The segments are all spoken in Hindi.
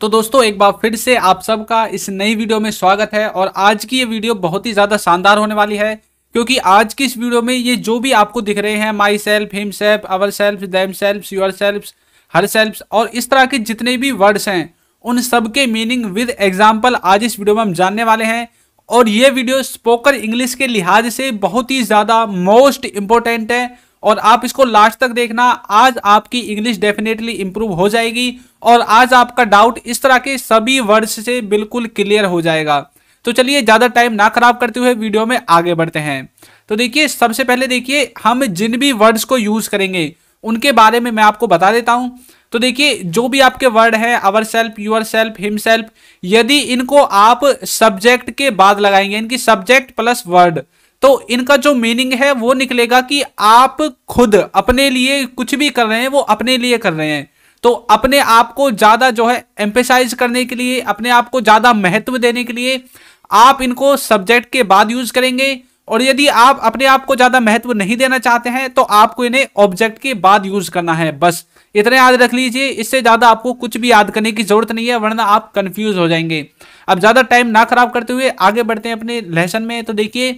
तो दोस्तों एक बार फिर से आप सबका इस नई वीडियो में स्वागत है और आज की ये वीडियो बहुत ही ज़्यादा शानदार होने वाली है क्योंकि आज की इस वीडियो में ये जो भी आपको दिख रहे हैं myself himself ourself themself yourself herself और इस तरह के जितने भी वर्ड्स हैं उन सब के मीनिंग विद एग्जाम्पल आज इस वीडियो में हम जानने वाले हैं और ये वीडियो स्पोकन इंग्लिश के लिहाज से बहुत ही ज़्यादा मोस्ट इम्पोर्टेंट है और आप इसको लास्ट तक देखना आज आपकी इंग्लिश डेफिनेटली इंप्रूव हो जाएगी और आज आपका डाउट इस तरह के सभी वर्ड्स से बिल्कुल क्लियर हो जाएगा तो चलिए ज़्यादा टाइम ना खराब करते हुए वीडियो में आगे बढ़ते हैं तो देखिए सबसे पहले देखिए हम जिन भी वर्ड्स को यूज़ करेंगे उनके बारे में मैं आपको बता देता हूं तो देखिए जो भी आपके वर्ड हैं ourself yourself himself यदि इनको आप सब्जेक्ट के बाद लगाएंगे इनकी सब्जेक्ट प्लस वर्ड तो इनका जो मीनिंग है वो निकलेगा कि आप खुद अपने लिए कुछ भी कर रहे हैं वो अपने लिए कर रहे हैं तो अपने आप को ज़्यादा जो है एम्पेसाइज करने के लिए अपने आप को ज़्यादा महत्व देने के लिए आप इनको सब्जेक्ट के बाद यूज करेंगे और यदि आप अपने आप को ज़्यादा महत्व नहीं देना चाहते हैं तो आपको इन्हें ऑब्जेक्ट के बाद यूज करना है बस इतने याद रख लीजिए इससे ज़्यादा आपको कुछ भी याद करने की ज़रूरत नहीं है वरना आप कंफ्यूज हो जाएंगे अब ज़्यादा टाइम ना खराब करते हुए आगे बढ़ते हैं अपने लेसन में तो देखिए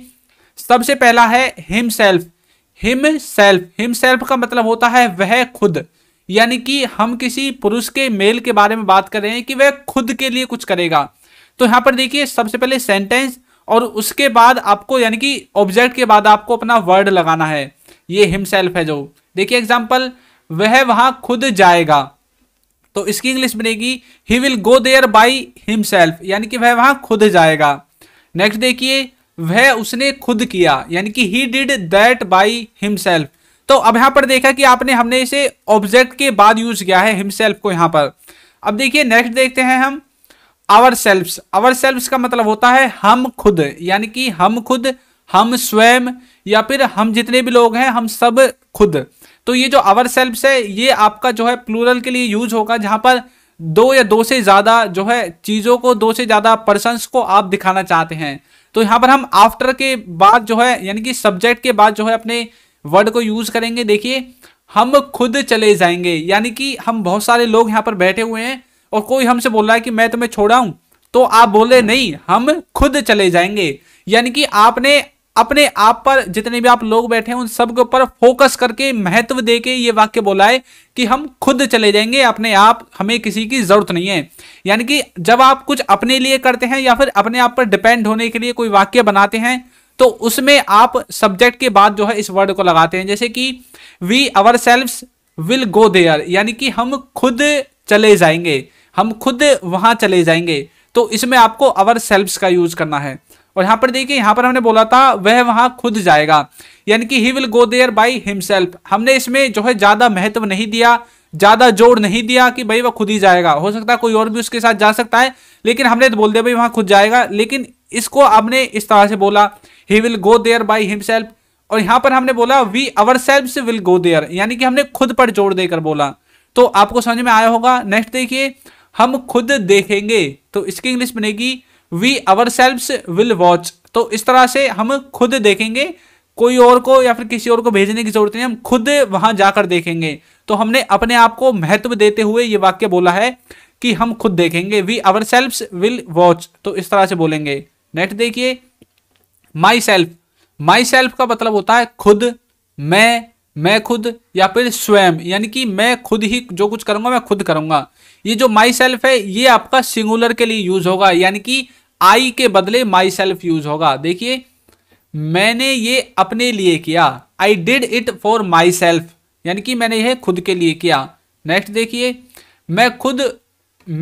सबसे पहला है हिमसेल्फ हिमसेल्फ हिमसेल्फ का मतलब होता है वह खुद यानी कि हम किसी पुरुष के मेल के बारे में बात कर रहे हैं कि वह खुद के लिए कुछ करेगा तो यहां पर देखिए सबसे पहले सेंटेंस और उसके बाद आपको यानी कि ऑब्जेक्ट के बाद आपको अपना वर्ड लगाना है ये हिमसेल्फ है जो देखिए एग्जाम्पल वह वहां खुद जाएगा तो इसकी इंग्लिश बनेगी he will go there by himself यानी कि वह वहां खुद जाएगा नेक्स्ट देखिए वह उसने खुद किया यानी कि he did that by himself तो अब यहां पर देखा कि आपने हमने इसे ऑब्जेक्ट के बाद यूज किया है हिमसेल्फ को यहां पर अब देखिए नेक्स्ट देखते हैं हम आवर सेल्फ आवर सेल्फ का मतलब होता है हम खुद यानी कि हम खुद हम स्वयं या फिर हम जितने भी लोग हैं हम सब खुद तो ये जो आवर सेल्फ है ये आपका जो है प्लूरल के लिए यूज होगा जहां पर दो या दो से ज़्यादा जो है चीज़ों को दो से ज़्यादा पर्सन को आप दिखाना चाहते हैं तो यहाँ पर हम आफ्टर के बाद जो है यानी कि सब्जेक्ट के बाद जो है अपने वर्ड को यूज करेंगे देखिए हम खुद चले जाएंगे यानी कि हम बहुत सारे लोग यहाँ पर बैठे हुए हैं और कोई हमसे बोल रहा है कि मैं तुम्हें छोड़ा हूं तो आप बोले नहीं हम खुद चले जाएंगे यानी कि आपने अपने आप पर जितने भी आप लोग बैठे हैं उन सब के ऊपर फोकस करके महत्व दे के ये वाक्य बोला है कि हम खुद चले जाएंगे अपने आप हमें किसी की जरूरत नहीं है यानी कि जब आप कुछ अपने लिए करते हैं या फिर अपने आप पर डिपेंड होने के लिए कोई वाक्य बनाते हैं तो उसमें आप सब्जेक्ट के बाद जो है इस वर्ड को लगाते हैं जैसे कि we our will go there यानी कि हम खुद चले जाएंगे हम खुद वहां चले जाएंगे तो इसमें आपको अवर सेल्फ्स का यूज करना है और यहां पर देखिए यहां पर हमने बोला था वह वहां खुद जाएगा यानी कि he will go there by himself हमने इसमें जो है ज्यादा महत्व नहीं दिया ज्यादा जोर नहीं दिया कि भाई वह खुद ही जाएगा हो सकता है कोई और भी उसके साथ जा सकता है लेकिन हमने तो बोल दिया भाई वहां खुद जाएगा लेकिन इसको आपने इस तरह से बोला he will go there by himself और यहां पर हमने बोला we ourself will go there यानी कि हमने खुद पर जोर देकर बोला तो आपको समझ में आया होगा नेक्स्ट देखिए हम खुद देखेंगे तो इसकी इंग्लिश बनेगी वी अवर विल वॉच तो इस तरह से हम खुद देखेंगे कोई और को या फिर किसी और को भेजने की जरूरत नहीं हम खुद वहां जाकर देखेंगे तो हमने अपने आप को महत्व देते हुए ये वाक्य बोला है कि हम खुद देखेंगे वी अवर विल वॉच तो इस तरह से बोलेंगे नेक्स्ट देखिए माई सेल्फ माई सेल्फ का मतलब होता है खुद मैं मैं खुद या फिर स्वयं यानी कि मैं खुद ही जो कुछ करूंगा मैं खुद करूंगा ये जो माई सेल्फ है ये आपका सिंगुलर के लिए यूज होगा यानी कि आई के बदले माई सेल्फ यूज होगा देखिए मैंने ये अपने लिए किया I did it for myself यानी कि मैंने यह खुद के लिए किया नेक्स्ट देखिए मैं खुद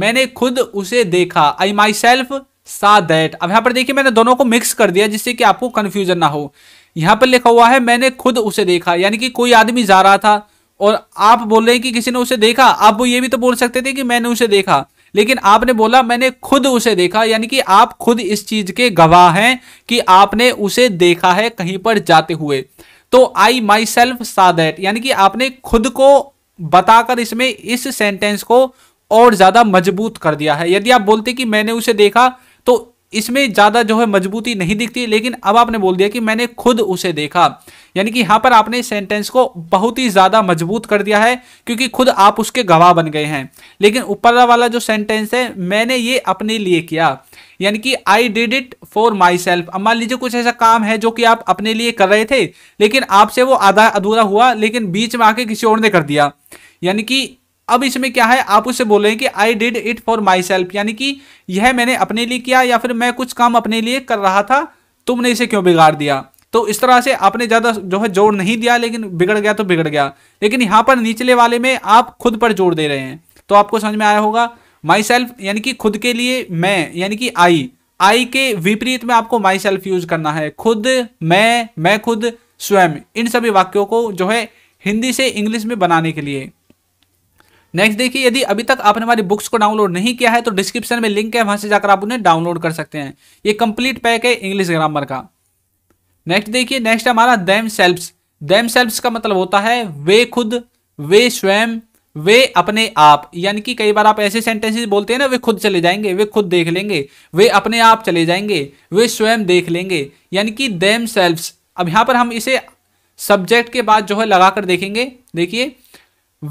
मैंने खुद उसे देखा आई माई सेल्फ सा दैट अब यहां पर देखिए मैंने दोनों को मिक्स कर दिया जिससे कि आपको कंफ्यूजन ना हो यहां पर लिखा हुआ है मैंने खुद उसे देखा यानी कि कोई आदमी जा रहा था और आप बोल रहे हैं कि किसी ने उसे देखा आप वो ये भी तो बोल सकते थे कि मैंने उसे देखा लेकिन आपने बोला मैंने खुद उसे देखा यानी कि आप खुद इस चीज के गवाह हैं कि आपने उसे देखा है कहीं पर जाते हुए तो आई माई सेल्फ सा दैट यानी कि आपने खुद को बताकर इसमें इस सेंटेंस को और ज्यादा मजबूत कर दिया है यदि आप बोलते कि मैंने उसे देखा तो इसमें ज़्यादा जो है मजबूती नहीं दिखती लेकिन अब आपने बोल दिया कि मैंने खुद उसे देखा यानी कि यहाँ पर आपने सेंटेंस को बहुत ही ज़्यादा मजबूत कर दिया है क्योंकि खुद आप उसके गवाह बन गए हैं लेकिन ऊपर वाला जो सेंटेंस है मैंने ये अपने लिए किया यानी कि I did it for myself अब मान लीजिए कुछ ऐसा काम है जो कि आप अपने लिए कर रहे थे लेकिन आपसे वो आधा अधूरा हुआ लेकिन बीच में आके किसी और ने कर दिया यानी कि अब इसमें क्या है आप उससे बोल रहे हैं कि I did it for myself यानी कि यह मैंने अपने लिए किया या फिर मैं कुछ काम अपने लिए कर रहा था तुमने इसे क्यों बिगाड़ दिया तो इस तरह से आपने ज़्यादा जो है जोर नहीं दिया लेकिन बिगड़ गया तो बिगड़ गया लेकिन यहां पर निचले वाले में आप खुद पर जोर दे रहे हैं तो आपको समझ में आया होगा माई सेल्फ यानी कि खुद के लिए मैं यानी कि आई आई के विपरीत में आपको माई सेल्फ यूज करना है खुद मैं मैं खुद स्वयं इन सभी वाक्यों को जो है हिंदी से इंग्लिश में बनाने के लिए नेक्स्ट देखिए यदि अभी तक आपने हमारी बुक्स को डाउनलोड नहीं किया है तो डिस्क्रिप्शन में लिंक है वहां से जाकर आप उन्हें डाउनलोड कर सकते हैं ये कंप्लीट पैक है इंग्लिश ग्रामर का नेक्स्ट देखिए नेक्स्ट हमारा दैम सेल्फ्स दैम सेल्फ्स का मतलब होता है वे खुद वे स्वयं वे अपने आप यानी कि कई बार आप ऐसे सेंटेंसेस बोलते हैं ना वे खुद चले जाएंगे वे खुद देख लेंगे वे अपने आप चले जाएंगे वे स्वयं देख लेंगे यानी कि देम सेल्फ्स अब यहां पर हम इसे सब्जेक्ट के बाद जो है लगाकर देखेंगे देखिए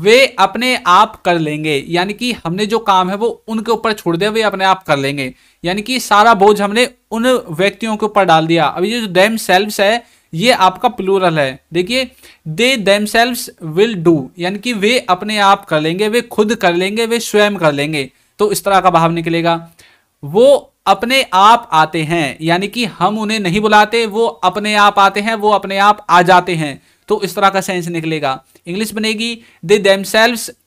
वे अपने आप कर लेंगे यानी कि हमने जो काम है वो उनके ऊपर छोड़ दिया वे अपने आप कर लेंगे यानी कि सारा बोझ हमने उन व्यक्तियों के ऊपर डाल दिया अब ये जो देम सेल्व्स है ये आपका प्लूरल है देखिए they themselves will do यानी कि वे अपने आप कर लेंगे वे खुद कर लेंगे वे स्वयं कर लेंगे तो इस तरह का भाव निकलेगा वो अपने आप आते हैं यानी कि हम उन्हें नहीं बुलाते वो अपने आप आते हैं वो अपने आप आ जाते हैं तो इस तरह का सेंस निकलेगा इंग्लिश बनेगी दे देम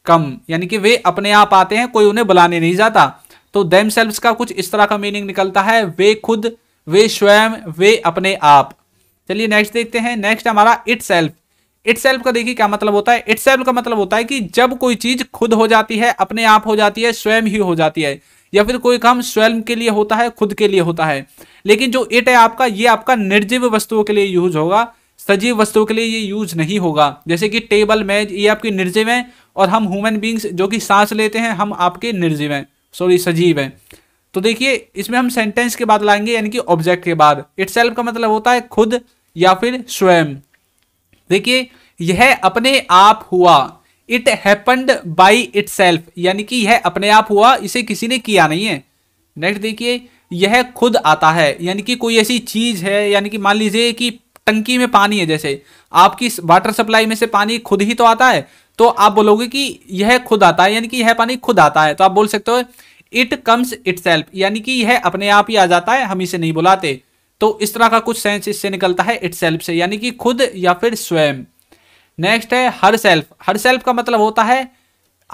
कम यानी कि वे अपने आप आते हैं कोई उन्हें बुलाने नहीं जाता तो देम का कुछ इस तरह का मीनिंग निकलता है वे खुद वे स्वयं वे अपने आप चलिए नेक्स्ट देखते हैं नेक्स्ट हमारा इट सेल्फ इट सेल्फ का देखिए क्या मतलब होता है इट सेल्फ का मतलब होता है कि जब कोई चीज खुद हो जाती है अपने आप हो जाती है स्वयं ही हो जाती है या फिर कोई काम स्वयं के लिए होता है खुद के लिए होता है लेकिन जो इट है आपका ये आपका निर्जीव वस्तुओं के लिए यूज होगा सजीव वस्तुओं के लिए ये यूज नहीं होगा जैसे कि टेबल मेज ये आपके निर्जीव हैं और हम ह्यूमन बींग्स जो कि सांस लेते हैं हम आपके निर्जीव हैं सॉरी सजीव हैं तो देखिए इसमें हम सेंटेंस के बाद लाएंगे यानी कि ऑब्जेक्ट के बाद इट का मतलब होता है खुद या फिर स्वयं देखिए यह अपने आप हुआ इट हैपन्ड बाई इट यानी कि यह अपने आप हुआ इसे किसी ने किया नहीं है नेक्स्ट देखिए यह खुद आता है यानी कि कोई ऐसी चीज है यानी कि मान लीजिए कि टंकी में पानी है जैसे आपकी वाटर सप्लाई में से पानी खुद ही तो आता है तो आप बोलोगे कि यह खुद आता है यानी कि यह पानी खुद आता है तो आप बोल सकते हो इट कम्स इट यानी कि यह अपने आप ही आ जाता है हम इसे नहीं बुलाते तो इस तरह का कुछ सेंस इससे निकलता है इट से यानी कि खुद या फिर स्वयं नेक्स्ट है हर सेल्फ हर सेल्फ का मतलब होता है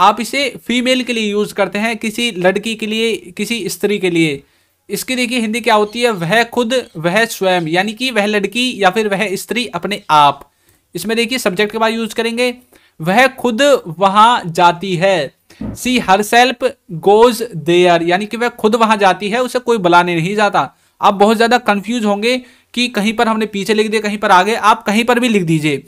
आप इसे फीमेल के लिए यूज करते हैं किसी लड़की के लिए किसी स्त्री के लिए इसकी देखिए हिंदी क्या होती है वह खुद वह स्वयं यानी कि वह लड़की या फिर वह स्त्री अपने आप इसमें देखिए सब्जेक्ट के बाद यूज करेंगे वह खुद वहां जाती है she herself goes there यानी कि वह खुद वहां जाती है उसे कोई बुलाने नहीं जाता आप बहुत ज़्यादा कंफ्यूज होंगे कि कहीं पर हमने पीछे लिख दिया कहीं पर आगे आप कहीं पर भी लिख दीजिए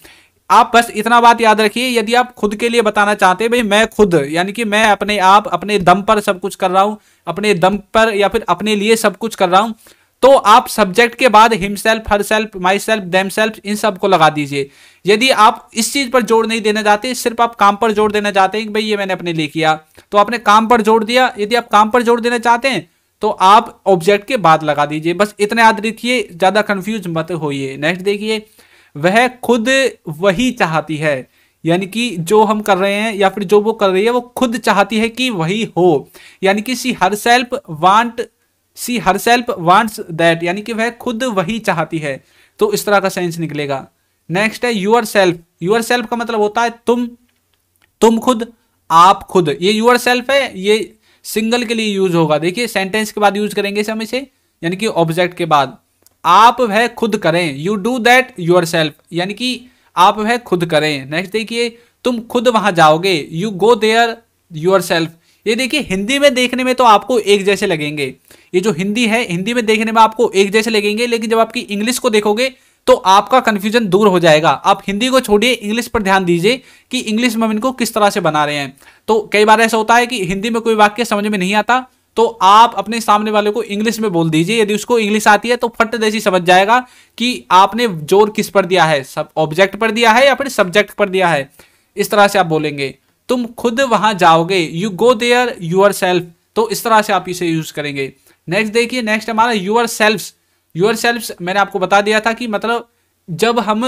आप बस इतना बात याद रखिए यदि आप खुद के लिए बताना चाहते हैं भाई मैं खुद यानी कि मैं अपने आप अपने दम पर सब कुछ कर रहा हूँ अपने दम पर या फिर अपने लिए सब कुछ कर रहा हूँ तो आप सब्जेक्ट के बाद himself herself myself themselves इन सब को लगा दीजिए यदि आप इस चीज पर जोर नहीं देना चाहते सिर्फ आप काम पर जोर देना चाहते हैं कि भाई ये मैंने अपने लिए किया तो आपने काम पर जोर दिया यदि आप काम पर जोर देना चाहते हैं तो आप ऑब्जेक्ट के बाद लगा दीजिए बस इतना याद रखिए ज़्यादा कंफ्यूज मत होइए नेक्स्ट देखिए वह खुद वही चाहती है यानी कि जो हम कर रहे हैं या फिर जो वो कर रही है वो खुद चाहती है कि वही हो यानी कि she herself want she herself wants that यानी कि वह खुद वही चाहती है तो इस तरह का सेंस निकलेगा नेक्स्ट है यूअर सेल्फ यूअर सेल्फ का मतलब होता है तुम तुम खुद आप खुद ये यूअर सेल्फ है ये सिंगल के लिए यूज होगा देखिए सेंटेंस के बाद यूज करेंगे इसे हम इसे यानी कि ऑब्जेक्ट के बाद आप वह खुद करें you do that yourself यानी कि आप वह खुद करें नेक्स्ट देखिए तुम खुद वहां जाओगे you go there yourself ये देखिए हिंदी में देखने में तो आपको एक जैसे लगेंगे ये जो हिंदी है हिंदी में देखने में आपको एक जैसे लगेंगे लेकिन जब आपकी इंग्लिश को देखोगे तो आपका कंफ्यूजन दूर हो जाएगा आप हिंदी को छोड़िए इंग्लिश पर ध्यान दीजिए कि इंग्लिश में हम इनको किस तरह से बना रहे हैं तो कई बार ऐसा होता है कि हिंदी में कोई वाक्य समझ में नहीं आता तो आप अपने सामने वाले को इंग्लिश में बोल दीजिए यदि उसको इंग्लिश आती है तो फट जैसी समझ जाएगा कि आपने जोर किस पर दिया है सब ऑब्जेक्ट पर दिया है या फिर सब्जेक्ट पर दिया है इस तरह से आप बोलेंगे तुम खुद वहां जाओगे you go there yourself तो इस तरह से आप इसे यूज करेंगे नेक्स्ट देखिए नेक्स्ट हमारा यूर सेल्फ यूर सेल्फ मैंने आपको बता दिया था कि मतलब जब हम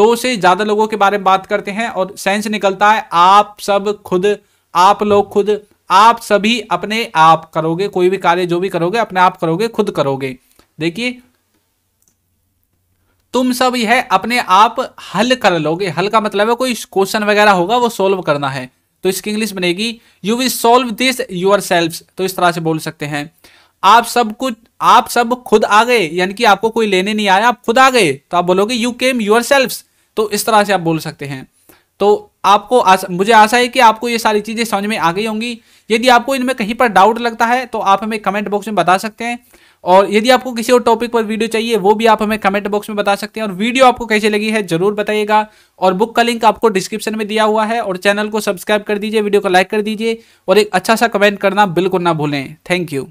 दो से ज़्यादा लोगों के बारे में बात करते हैं और सेंस निकलता है आप सब खुद आप लोग खुद आप सभी अपने आप करोगे कोई भी कार्य जो भी करोगे अपने आप करोगे खुद करोगे देखिए तुम सब यह अपने आप हल कर लोगे हल का मतलब है कोई क्वेश्चन वगैरह होगा वो सोल्व करना है तो इसकी इंग्लिश बनेगी you will solve this your तो इस तरह से बोल सकते हैं आप सब कुछ आप सब खुद आ गए यानी कि आपको कोई लेने नहीं आया आप खुद आ गए तो आप बोलोगे यू केम यूर तो इस तरह से आप बोल सकते हैं तो आपको आस, मुझे आशा है कि आपको ये सारी चीज़ें समझ में आ गई होंगी यदि आपको इनमें कहीं पर डाउट लगता है तो आप हमें कमेंट बॉक्स में बता सकते हैं और यदि आपको किसी और टॉपिक पर वीडियो चाहिए वो भी आप हमें कमेंट बॉक्स में बता सकते हैं और वीडियो आपको कैसे लगी है जरूर बताइएगा और बुक का लिंक आपको डिस्क्रिप्शन में दिया हुआ है और चैनल को सब्सक्राइब कर दीजिए वीडियो को लाइक कर दीजिए और एक अच्छा सा कमेंट करना बिल्कुल ना भूलें थैंक यू